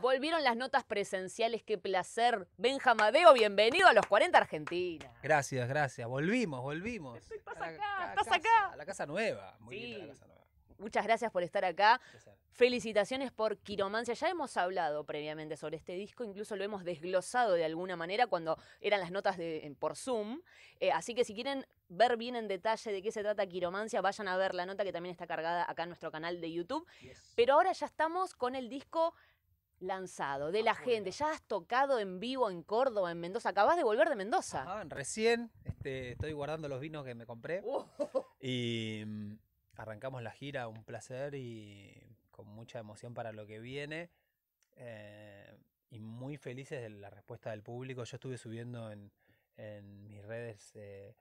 Volvieron las notas presenciales, qué placer. Benjamadeo, bienvenido a los 40 Argentina. Gracias, gracias. Volvimos, volvimos. Estás acá, estás acá. A la casa nueva. sí. la casa nueva. Muchas gracias por estar acá. Gracias. Felicitaciones por Quiromancia. Ya hemos hablado previamente sobre este disco, incluso lo hemos desglosado de alguna manera cuando eran las notas de, por Zoom. Eh, así que si quieren ver bien en detalle de qué se trata Quiromancia, vayan a ver la nota que también está cargada acá en nuestro canal de YouTube. Pero ahora ya estamos con el disco lanzado, de ah, la gente. Ya has tocado en vivo en Córdoba, en Mendoza. Acabas de volver de Mendoza. recién este, estoy guardando los vinos que me compré. Y mm, arrancamos la gira, un placer y con mucha emoción para lo que viene eh, y muy felices de la respuesta del público. Yo estuve subiendo en, en mis redes eh,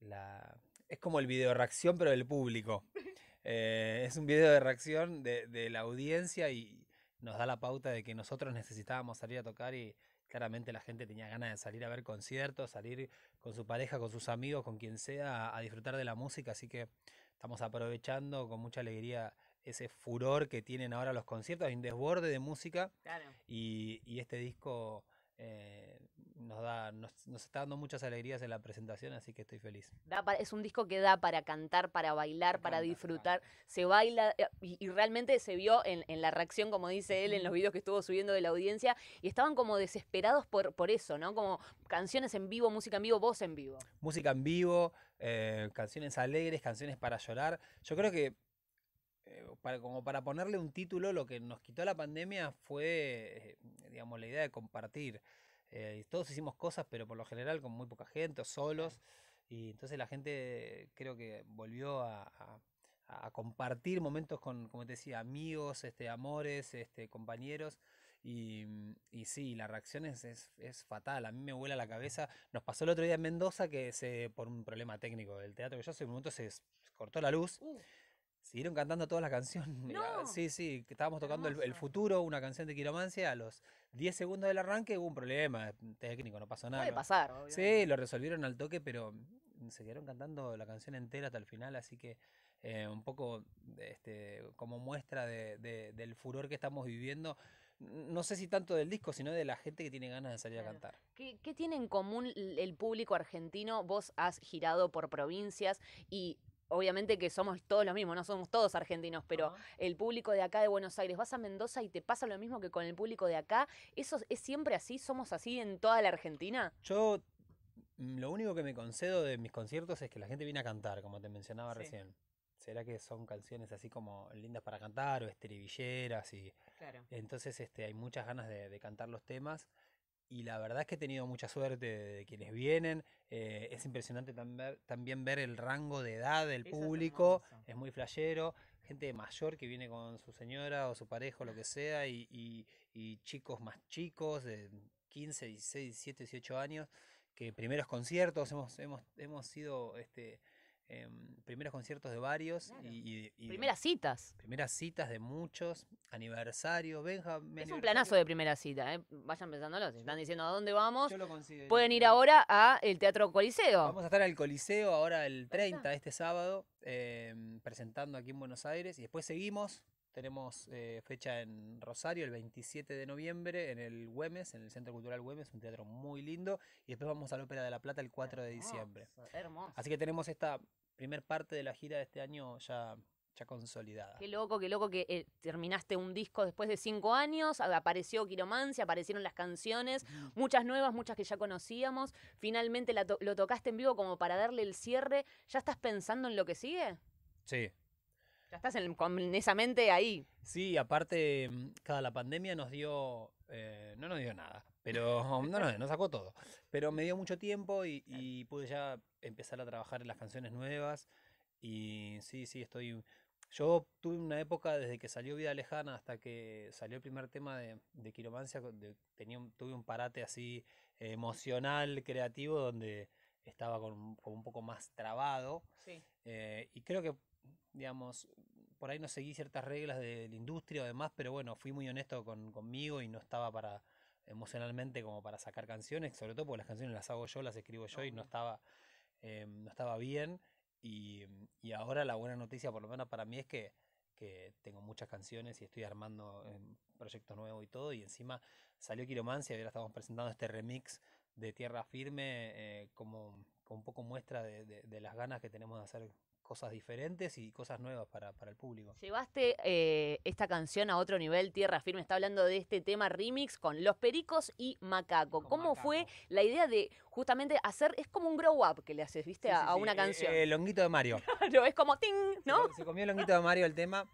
la... Es como el video reacción, pero del público. Eh, es un video de reacción de, la audiencia y nos da la pauta de que nosotros necesitábamos salir a tocar y claramente la gente tenía ganas de salir a ver conciertos, salir con su pareja, con sus amigos, con quien sea, a disfrutar de la música. Así que estamos aprovechando con mucha alegría ese furor que tienen ahora los conciertos, hay un desborde de música y, este disco eh, nos, da, nos, está dando muchas alegrías en la presentación, así que estoy feliz. es un disco que da para cantar, para bailar, para disfrutar, se, baila eh, y, realmente se vio en, la reacción, como dice él, en los videos que estuvo subiendo de la audiencia y estaban como desesperados por, eso, ¿no? Como canciones en vivo, música en vivo, voz en vivo. Música en vivo, eh, canciones alegres, canciones para llorar. Yo creo que eh, para, como para ponerle un título, lo que nos quitó la pandemia fue, eh, digamos, la idea de compartir. Eh, todos hicimos cosas, pero por lo general con muy poca gente solos. Y entonces la gente creo que volvió a, a, compartir momentos con, como te decía, amigos, este, amores, este, compañeros. Y, y sí, la reacción es, es, fatal. A mí me vuela la cabeza. Nos pasó el otro día en Mendoza que se, por un problema técnico del teatro que yo hace un momento se cortó la luz. Uh siguieron cantando todas las canciones. Ah, sí, sí, estábamos tocando el, futuro, una canción de Quiromancia, a los 10 segundos del arranque hubo un problema técnico, no pasó nada. Puede pasar, obviamente. Sí, lo resolvieron al toque, pero se quedaron cantando la canción entera hasta el final, así que eh, un poco este, como muestra del furor que estamos viviendo no sé si tanto del disco, sino de la gente que tiene ganas de salir a cantar. ¿Qué, ¿Qué, tiene en común el público argentino? Vos has girado por provincias y obviamente que somos todos los mismos, no somos todos argentinos, pero el público de acá de Buenos Aires, vas a Mendoza y te pasa lo mismo que con el público de acá, ¿eso es siempre así? ¿Somos así en toda la Argentina? Yo mm, lo único que me concedo de mis conciertos es que la gente viene a cantar, como te mencionaba recién. ¿Será que son canciones así como lindas para cantar o estribilleras? Y... Entonces este, hay muchas ganas de cantar los temas y la verdad es que he tenido mucha suerte de quienes vienen. Eh, es impresionante también, también ver el rango de edad del público, es, muy flayero. Gente mayor que viene con su señora o su pareja o lo que sea, y, y, chicos más chicos, de 15, 16, 17, 18 años, que primeros conciertos, hemos, hemos, hemos sido este, Em, primeros conciertos de varios y, primeras citas. Primeras citas de muchos, aniversario, es un planazo de primera cita, eh, vayan pensándolo, si están diciendo a dónde vamos, pueden ir ahora a el Teatro Coliseo. Vamos a estar al Coliseo ahora el 30, este sábado, em, presentando aquí en Buenos Aires y después seguimos tenemos eh, fecha en Rosario el 27 de noviembre en el Güemes, en el Centro Cultural Güemes, un teatro muy lindo. Y después vamos a la Ópera de la Plata el 4 de diciembre. Así que tenemos esta primer parte de la gira de este año ya ya consolidada. Qué loco, qué loco que eh, terminaste un disco después de cinco años, apareció Quiromancia, aparecieron las canciones, muchas nuevas, muchas que ya conocíamos. Finalmente lo tocaste en vivo como para darle el cierre. ¿Ya estás pensando en lo que sigue? Sí, estás en, con esa mente ahí. Sí, aparte, mm, cada la pandemia nos dio. Eh, no nos dio nada, pero no no, nos sacó todo. Pero me dio mucho tiempo y, pude ya empezar a trabajar en las canciones nuevas. Y sí, sí, estoy yo tuve una época desde que salió Vida Lejana hasta que salió el primer tema de, de Quiromancia, tenía tuve un parate así eh, emocional, creativo, donde estaba con, un poco más trabado. Sí. Eh, y creo que, digamos, por ahí no seguí ciertas reglas de la industria o demás, pero bueno, fui muy honesto con, conmigo y no estaba para emocionalmente como para sacar canciones, sobre todo porque las canciones las hago yo, las escribo yo y no estaba, em, no estaba bien. Em, y, ahora la buena noticia, por lo menos para mí, es que, tengo muchas canciones y estoy armando em, proyectos nuevos y todo. Y encima salió Quiromancia y ahora estamos presentando este remix de Tierra Firme eh, como, un poco muestra de, las ganas que tenemos de hacer cosas diferentes y cosas nuevas para, el público. Llevaste eh, esta canción a otro nivel, Tierra Firme, está hablando de este tema remix con Los Pericos y Macaco. ¿Cómo fue la idea de justamente hacer, es como un grow up que le haces, viste, a, una eh, canción? Eh, el honguito longuito de Mario. es como ting, ¿no? Se, comió el longuito de Mario el tema.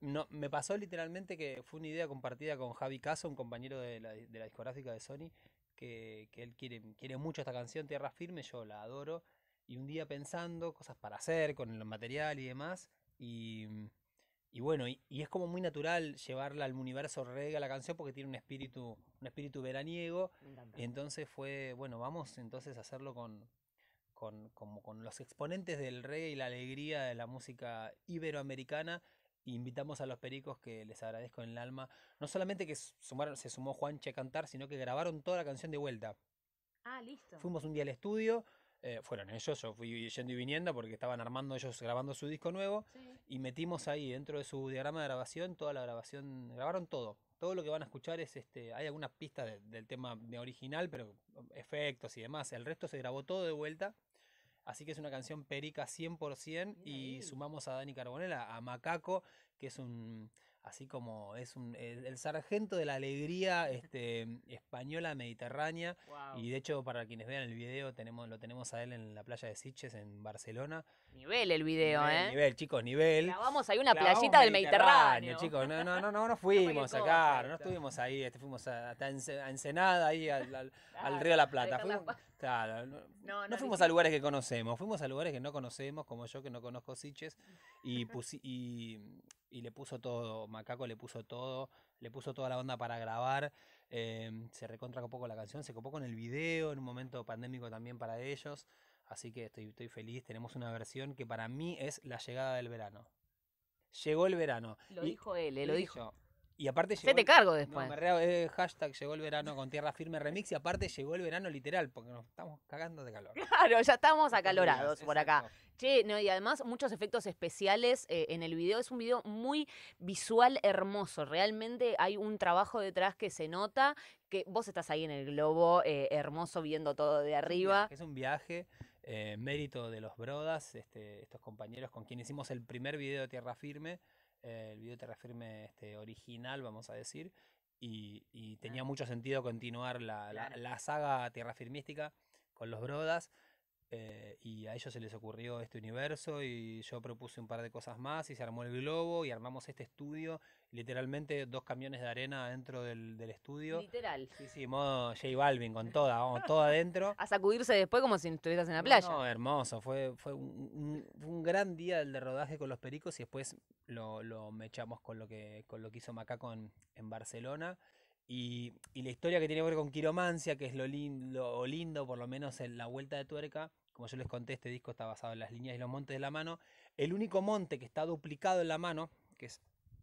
No, me pasó literalmente que fue una idea compartida con Javi Caso, un compañero de la, de discográfica de Sony, que, que él quiere, quiere mucho esta canción, Tierra Firme, yo la adoro y un día pensando cosas para hacer con el material y demás. Y, mm, bueno, y, es como muy natural llevarla al universo rega la canción porque tiene un espíritu, un espíritu veraniego. Entonces fue, bueno, vamos entonces a hacerlo con, con, los exponentes del reggae y la alegría de la música iberoamericana. Invitamos a los pericos que les agradezco en el alma. No solamente que se sumó Juanche a cantar, sino que grabaron toda la canción de vuelta. Ah, listo. Fuimos un día al estudio, eh, fueron ellos, yo fui yendo y viniendo porque estaban armando ellos grabando su disco nuevo y metimos ahí dentro de su diagrama de grabación toda la grabación, grabaron todo. Todo lo que van a escuchar es este, hay algunas pistas del tema original, pero eh, efectos y demás, el resto se grabó todo de vuelta. Así que es una canción perica 100% y sumamos a Dani Carbonella, a Macaco, que es un así como es un, el, sargento de la alegría este, española mediterránea. Y de hecho, para quienes vean el video, tenemos, lo tenemos a él en la playa de Sitges, en Barcelona. Nivel el video, ¿eh? Nivel, chicos, nivel. vamos hay una playita del Mediterráneo. Chicos, no, no, no, no, fuimos acá, no estuvimos ahí, este, fuimos hasta Ensenada, ahí al, ah, Río la Plata. no, no, fuimos a lugares que conocemos, fuimos a lugares que no conocemos, como yo que no conozco Sitges, y, pusimos... y y le puso todo, Macaco le puso todo, le puso toda la onda para grabar, em, se recontra copó con la canción, se copó con el video en un momento pandémico también para ellos, así que estoy, feliz, tenemos una versión que para mí es la llegada del verano. Llegó el verano. Lo dijo él, él eh, lo dijo. Y aparte llegó. Se te cargo después. Eh, hashtag llegó el verano con tierra firme remix. Y aparte llegó el verano literal, porque nos estamos cagando de calor. Claro, ya estamos acalorados por acá. Che, no, y además muchos efectos especiales eh, en el video. Es un video muy visual, hermoso. Realmente hay un trabajo detrás que se nota. Que vos estás ahí en el globo, eh, hermoso, viendo todo de arriba. Es un viaje. mérito de los Brodas, este, estos compañeros con quienes hicimos el primer video de Tierra Firme el video Tierra Firme este, original, vamos a decir, y, tenía ah. mucho sentido continuar la, saga Tierra firmística con los Brodas. Eh, y a ellos se les ocurrió este universo y yo propuse un par de cosas más y se armó el globo y armamos este estudio, literalmente dos camiones de arena dentro del, del estudio. Literal. Sí, sí, modo J Balvin con toda, vamos, toda adentro. A sacudirse después como si estuvieras en la playa. No, hermoso, fue, fue un, un, gran día el de rodaje con los pericos y después lo, lo mechamos con lo que, con lo que hizo Macaco con en Barcelona. Y, la historia que tiene que ver con quiromancia, que es lo lindo, lindo, por lo menos en la vuelta de tuerca, como yo les conté, este disco está basado en las líneas y los montes de la mano. El único monte que está duplicado en la mano, que es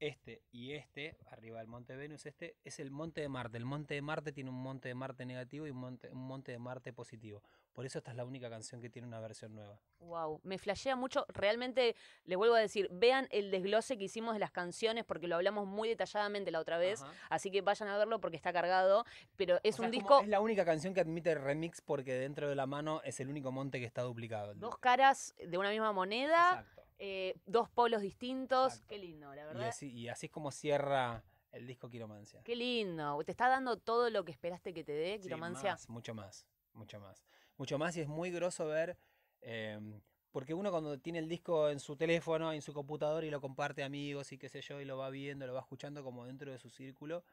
este y este, arriba del monte Venus, este, es el monte de Marte. El monte de Marte tiene un monte de Marte negativo y un monte, un monte de Marte positivo. Por eso esta es la única canción que tiene una versión nueva. Wow, me flashea mucho. Realmente le vuelvo a decir, vean el desglose que hicimos de las canciones porque lo hablamos muy detalladamente la otra vez, así que vayan a verlo porque está cargado, pero es un disco Es la única canción que admite remix porque dentro de la mano es el único monte que está duplicado. Dos caras de una misma moneda, eh, dos polos distintos, qué lindo, la verdad. Y así, es como cierra el disco Quiromancia. Qué lindo, te está dando todo lo que esperaste que te dé Quiromancia. mucho más, mucho más mucho más y es muy groso ver, em, porque uno cuando tiene el disco en su teléfono, en su computador y lo comparte a amigos y qué sé yo, y lo va viendo, lo va escuchando como dentro de su círculo,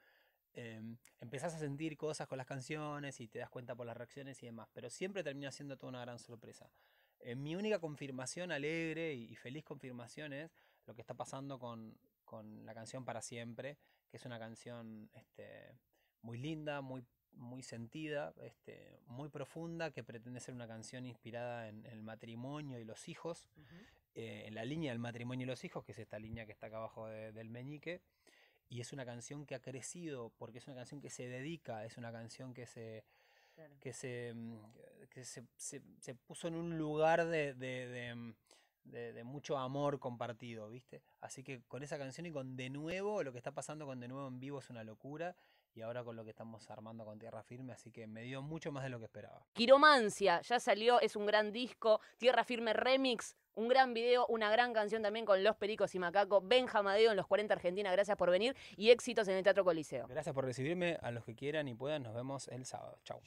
eh, empezás a sentir cosas con las canciones y te das cuenta por las reacciones y demás, pero siempre termina siendo toda una gran sorpresa. Eh, mi única confirmación alegre y, feliz confirmación es lo que está pasando con, la canción Para Siempre, que es una canción este, muy linda, muy muy sentida, este, muy profunda, que pretende ser una canción inspirada en, el matrimonio y los hijos, eh, en la línea del matrimonio y los hijos, que es esta línea que está acá abajo del meñique. Y es una canción que ha crecido, porque es una canción que se dedica, es una canción que se, que mm, se, se, puso en un lugar de, mm, de, de, mucho amor compartido, ¿viste? Así que con esa canción y con De Nuevo, lo que está pasando con De Nuevo en vivo es una locura y ahora con lo que estamos armando con Tierra Firme, así que me dio mucho más de lo que esperaba. Quiromancia, ya salió, es un gran disco, Tierra Firme Remix, un gran video, una gran canción también con Los Pericos y Macaco, Benjamadeo en los 40 Argentina, gracias por venir y éxitos en el Teatro Coliseo. Gracias por recibirme, a los que quieran y puedan, nos vemos el sábado. Chau.